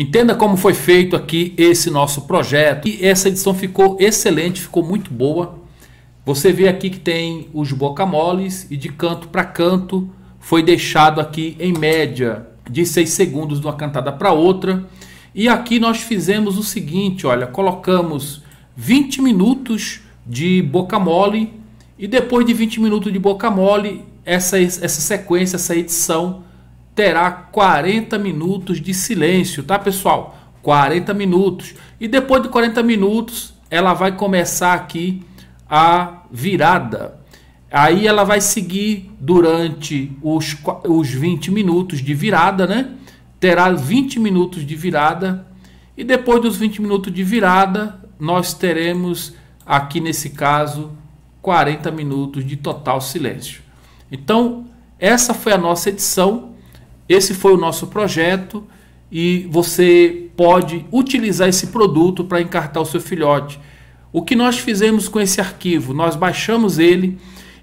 Entenda como foi feito aqui esse nosso projeto. E essa edição ficou excelente, ficou muito boa. Você vê aqui que tem os bocamoles e de canto para canto foi deixado aqui em média de 6 segundos de uma cantada para outra. E aqui nós fizemos o seguinte, olha, colocamos 20 minutos de bocamole e depois de 20 minutos de bocamole, essa essa sequência, essa edição terá 40 minutos de silêncio, tá pessoal? 40 minutos. E depois de 40 minutos, ela vai começar aqui a virada. Aí ela vai seguir durante os, os 20 minutos de virada, né? Terá 20 minutos de virada. E depois dos 20 minutos de virada, nós teremos aqui nesse caso 40 minutos de total silêncio. Então, essa foi a nossa edição. Esse foi o nosso projeto e você pode utilizar esse produto para encartar o seu filhote. O que nós fizemos com esse arquivo? Nós baixamos ele,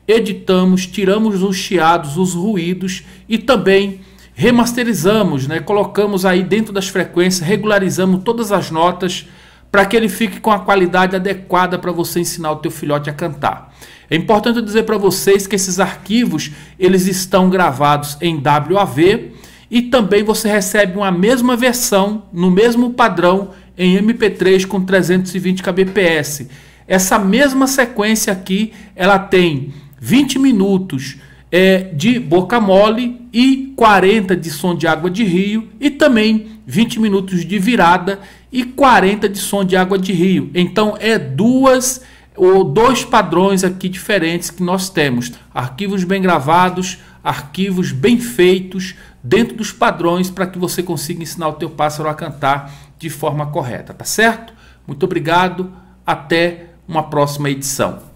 editamos, tiramos os chiados, os ruídos e também remasterizamos, né? colocamos aí dentro das frequências, regularizamos todas as notas para que ele fique com a qualidade adequada para você ensinar o teu filhote a cantar. É importante dizer para vocês que esses arquivos eles estão gravados em WAV e também você recebe uma mesma versão no mesmo padrão em MP3 com 320 kbps. Essa mesma sequência aqui, ela tem 20 minutos é, de boca mole e 40 de som de água de rio e também 20 minutos de virada e 40 de som de água de rio. Então é duas ou dois padrões aqui diferentes que nós temos: arquivos bem gravados, arquivos bem feitos dentro dos padrões para que você consiga ensinar o teu pássaro a cantar de forma correta, tá certo? Muito obrigado, até uma próxima edição.